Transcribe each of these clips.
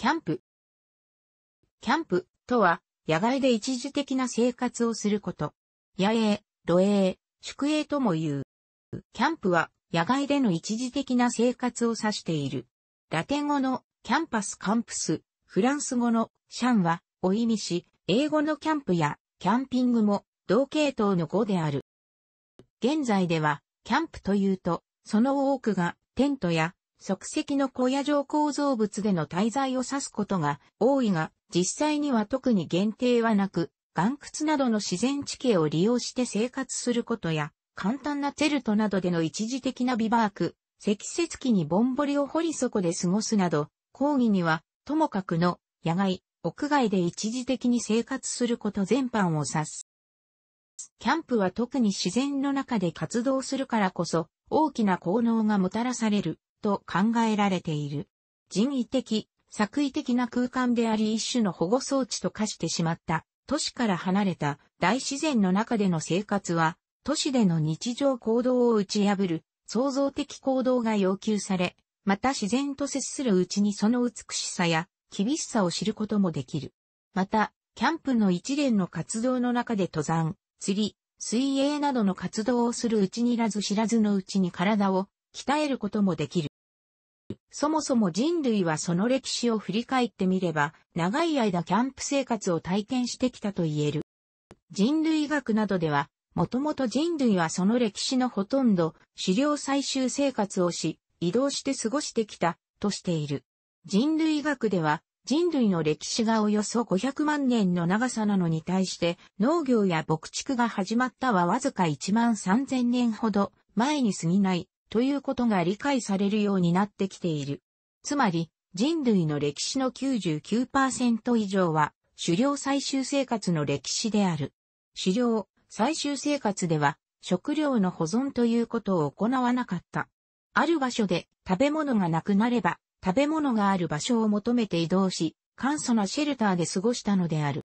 キャンプ。キャンプとは、野外で一時的な生活をすること。野営、露営、宿営とも言う。キャンプは、野外での一時的な生活を指している。ラテン語のキャンパスカンプス、フランス語のシャンは、を意味し、英語のキャンプやキャンピングも同系統の語である。現在では、キャンプというと、その多くがテントや即席の小屋状構造物での滞在を指すことが多いが、実際には特に限定はなく、岩窟などの自然地形を利用して生活することや、簡単なテルトなどでの一時的なビバーク、積雪機にぼんぼりを掘り底で過ごすなど、講義には、ともかくの、野外、屋外で一時的に生活すること全般を指す。キャンプは特に自然の中で活動するからこそ、大きな効能がもたらされると考えられている。人為的、作為的な空間であり一種の保護装置と化してしまった、都市から離れた大自然の中での生活は、都市での日常行動を打ち破る、創造的行動が要求され、また自然と接するうちにその美しさや厳しさを知ることもできる。また、キャンプの一連の活動の中で登山、釣り、水泳などの活動をするうちにらず知らずのうちに体を鍛えることもできる。そもそも人類はその歴史を振り返ってみれば、長い間キャンプ生活を体験してきたと言える。人類学などでは、もともと人類はその歴史のほとんど、狩猟採集生活をし、移動して過ごしてきた、としている。人類学では、人類の歴史がおよそ500万年の長さなのに対して、農業や牧畜が始まったはわずか1万3000年ほど前に過ぎないということが理解されるようになってきている。つまり、人類の歴史の99%以上は、狩猟最終生活の歴史である。狩猟、最終生活では、食料の保存ということを行わなかった。ある場所で食べ物がなくなれば、食べ物がある場所を求めて移動し、簡素なシェルターで過ごしたのである。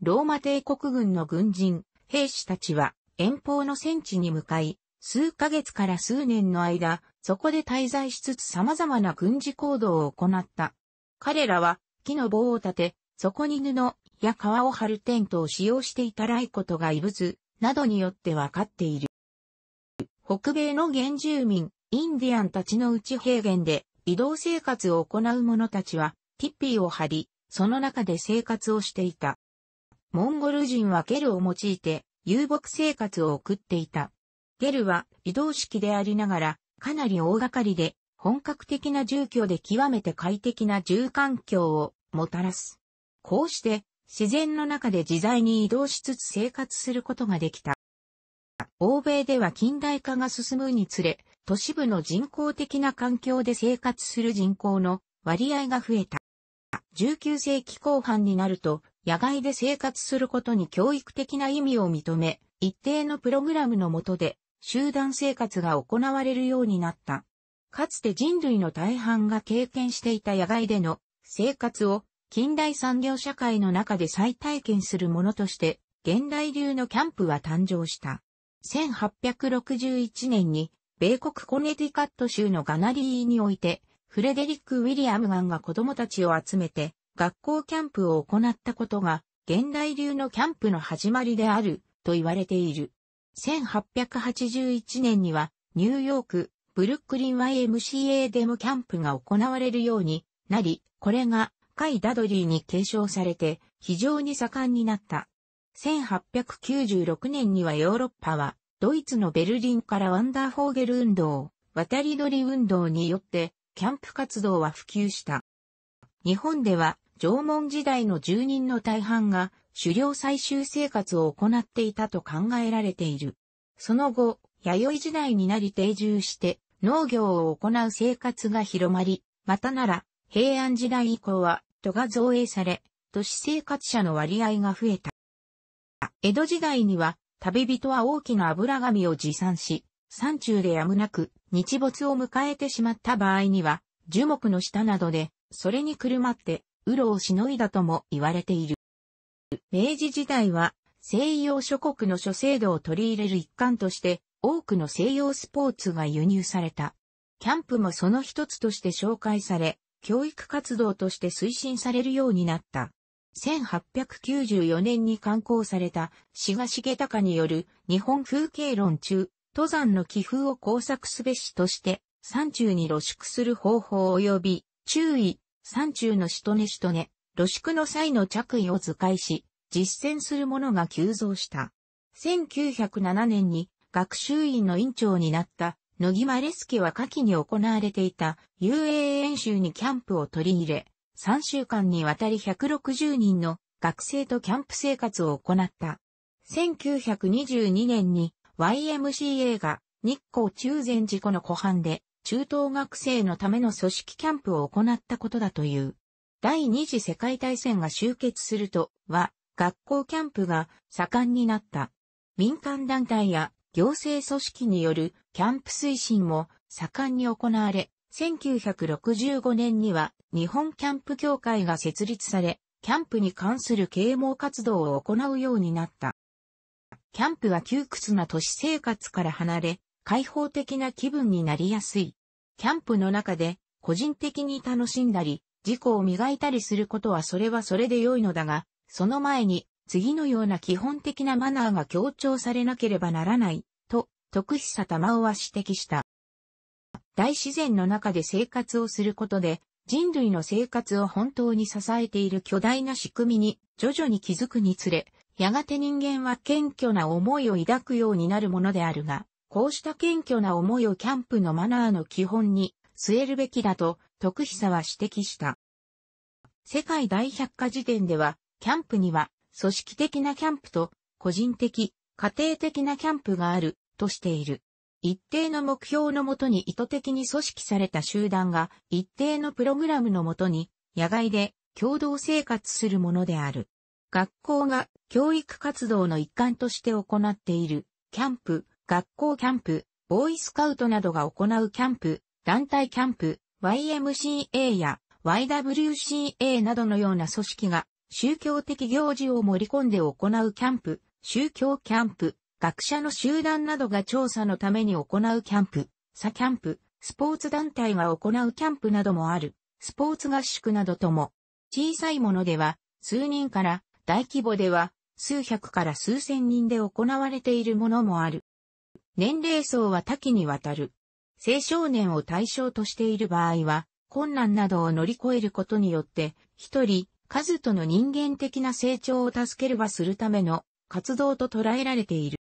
ローマ帝国軍の軍人、兵士たちは遠方の戦地に向かい、数ヶ月から数年の間、そこで滞在しつつ様々な軍事行動を行った。彼らは木の棒を立て、そこに布や皮を張るテントを使用していたらいことが異物などによってわかっている。北米の原住民、インディアンたちの内平原で移動生活を行う者たちはティッピーを張り、その中で生活をしていた。モンゴル人はケルを用いて遊牧生活を送っていた。ゲルは移動式でありながら、かなり大掛かりで、本格的な住居で極めて快適な住環境をもたらす。こうして、自然の中で自在に移動しつつ生活することができた。欧米では近代化が進むにつれ、都市部の人工的な環境で生活する人口の割合が増えた。19世紀後半になると、野外で生活することに教育的な意味を認め、一定のプログラムの下で集団生活が行われるようになった。かつて人類の大半が経験していた野外での生活を近代産業社会の中で再体験するものとして現代流のキャンプは誕生した。1861年に米国コネティカット州のガナリーにおいてフレデリック・ウィリアムガンが子供たちを集めて学校キャンプを行ったことが現代流のキャンプの始まりであると言われている。1881年にはニューヨーク、ブルックリン YMCA デモキャンプが行われるようになり、これがカイ・ダドリーに継承されて非常に盛んになった。1896年にはヨーロッパはドイツのベルリンからワンダーフォーゲル運動、渡り鳥運動によってキャンプ活動は普及した。日本では縄文時代の住人の大半が狩猟採集生活を行っていたと考えられている。その後、弥生時代になり定住して農業を行う生活が広まり、またなら平安時代以降は都が造営され、都市生活者の割合が増えた。江戸時代には旅人は大きな油紙を持参し、山中でやむなく日没を迎えてしまった場合には樹木の下などでそれにくるまってうろをしのいだとも言われている。明治時代は西洋諸国の諸制度を取り入れる一環として多くの西洋スポーツが輸入された。キャンプもその一つとして紹介され、教育活動として推進されるようになった。1894年に刊行された志賀重隆による日本風景論中、登山の気風を工作すべしとして山中に露宿する方法及び注意、山中のしとねしとね、露宿の際の着衣を図解し、実践する者が急増した。1907年に学習院の院長になった野木マレスケは夏季に行われていた UAA 演習にキャンプを取り入れ、3週間にわたり160人の学生とキャンプ生活を行った。1922年に YMCA が日光中禅寺湖の湖畔で中等学生のための組織キャンプを行ったことだという。第二次世界大戦が終結するとは、学校キャンプが盛んになった。民間団体や行政組織によるキャンプ推進も盛んに行われ、1965年には日本キャンプ協会が設立され、キャンプに関する啓蒙活動を行うようになった。キャンプは窮屈な都市生活から離れ、開放的な気分になりやすい。キャンプの中で個人的に楽しんだり、自己を磨いたりすることはそれはそれで良いのだが、その前に、次のような基本的なマナーが強調されなければならない、と、徳久玉尾は指摘した。大自然の中で生活をすることで、人類の生活を本当に支えている巨大な仕組みに徐々に気づくにつれ、やがて人間は謙虚な思いを抱くようになるものであるが、こうした謙虚な思いをキャンプのマナーの基本に据えるべきだと、徳久は指摘した。世界大百科事典では、キャンプには、組織的なキャンプと、個人的、家庭的なキャンプがある、としている。一定の目標のもとに意図的に組織された集団が、一定のプログラムのもとに、野外で共同生活するものである。学校が教育活動の一環として行っている、キャンプ、学校キャンプ、ボーイスカウトなどが行うキャンプ、団体キャンプ、YMCA や YWCA などのような組織が宗教的行事を盛り込んで行うキャンプ、宗教キャンプ、学者の集団などが調査のために行うキャンプ、サキャンプ、スポーツ団体が行うキャンプなどもある、スポーツ合宿などとも、小さいものでは数人から大規模では数百から数千人で行われているものもある。年齢層は多岐にわたる。青少年を対象としている場合は、困難などを乗り越えることによって、一人、数との人間的な成長を助けるばするための活動と捉えられている。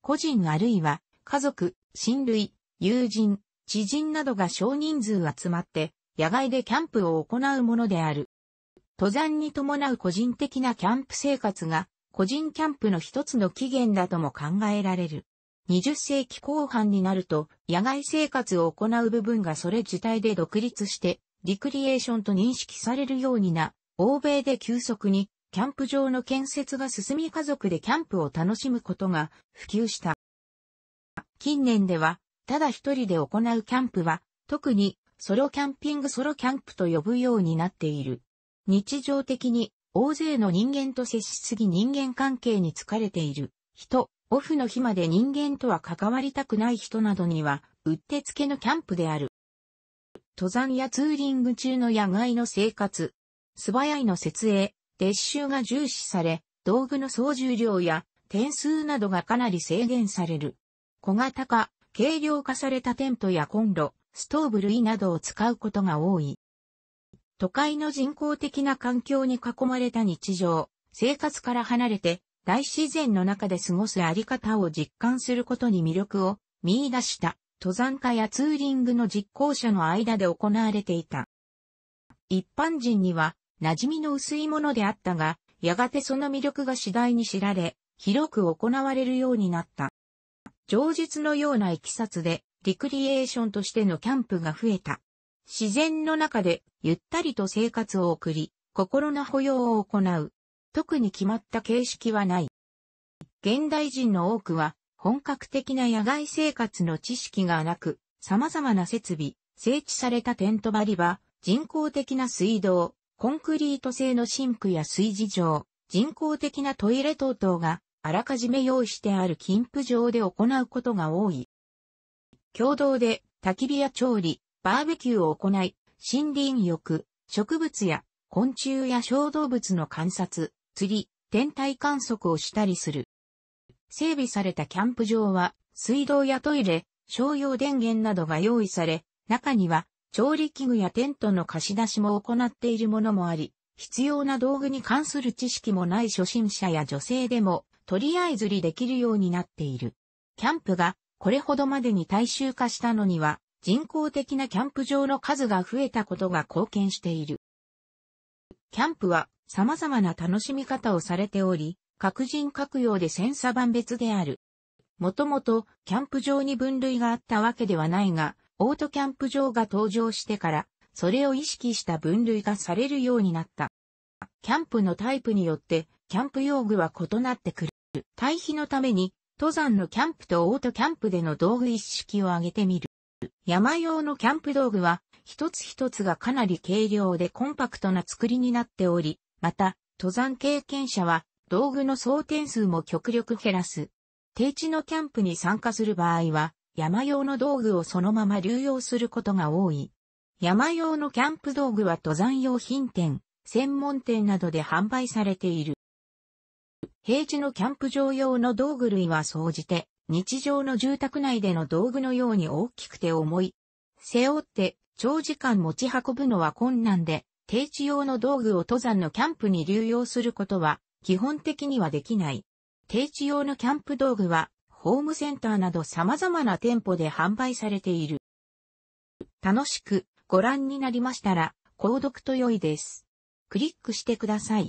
個人あるいは、家族、親類、友人、知人などが少人数集まって、野外でキャンプを行うものである。登山に伴う個人的なキャンプ生活が、個人キャンプの一つの起源だとも考えられる。20世紀後半になると、野外生活を行う部分がそれ自体で独立して、リクリエーションと認識されるようにな、欧米で急速に、キャンプ場の建設が進み家族でキャンプを楽しむことが普及した。近年では、ただ一人で行うキャンプは、特にソロキャンピングソロキャンプと呼ぶようになっている。日常的に大勢の人間と接しすぎ人間関係に疲れている人、オフの日まで人間とは関わりたくない人などには、うってつけのキャンプである。登山やツーリング中の野外の生活、素早いの設営、撤収が重視され、道具の総重量や点数などがかなり制限される。小型化、軽量化されたテントやコンロ、ストーブ類などを使うことが多い。都会の人工的な環境に囲まれた日常、生活から離れて大自然の中で過ごすあり方を実感することに魅力を見出した登山家やツーリングの実行者の間で行われていた。一般人には馴染みの薄いものであったが、やがてその魅力が次第に知られ、広く行われるようになった。上述のような行きさつで、リクリエーションとしてのキャンプが増えた。自然の中でゆったりと生活を送り、心の保養を行う特に決まった形式はない。現代人の多くは、本格的な野外生活の知識がなく、様々な設備、整地されたテント張り場、人工的な水道、コンクリート製のシンクや水事場、人工的なトイレ等々があらかじめ用意してある金布場で行うことが多い。共同で焚き火や調理、バーベキューを行い、森林浴、植物や昆虫や小動物の観察、釣り、天体観測をしたりする。整備されたキャンプ場は、水道やトイレ、商用電源などが用意され、中には、調理器具やテントの貸し出しも行っているものもあり、必要な道具に関する知識もない初心者や女性でも、とりあえずりできるようになっている。キャンプが、これほどまでに大衆化したのには、人工的なキャンプ場の数が増えたことが貢献している。キャンプは様々な楽しみ方をされており、各人各用で千差万別である。もともと、キャンプ場に分類があったわけではないが、オートキャンプ場が登場してから、それを意識した分類がされるようになった。キャンプのタイプによって、キャンプ用具は異なってくる。対比のために、登山のキャンプとオートキャンプでの道具一式を挙げてみる。山用のキャンプ道具は、一つ一つがかなり軽量でコンパクトな作りになっており、また、登山経験者は道具の装填数も極力減らす。低地のキャンプに参加する場合は、山用の道具をそのまま流用することが多い。山用のキャンプ道具は登山用品店、専門店などで販売されている。平地のキャンプ場用の道具類は総じて、日常の住宅内での道具のように大きくて重い。背負って長時間持ち運ぶのは困難で、定置用の道具を登山のキャンプに流用することは基本的にはできない。定置用のキャンプ道具はホームセンターなど様々な店舗で販売されている。楽しくご覧になりましたら購読と良いです。クリックしてください。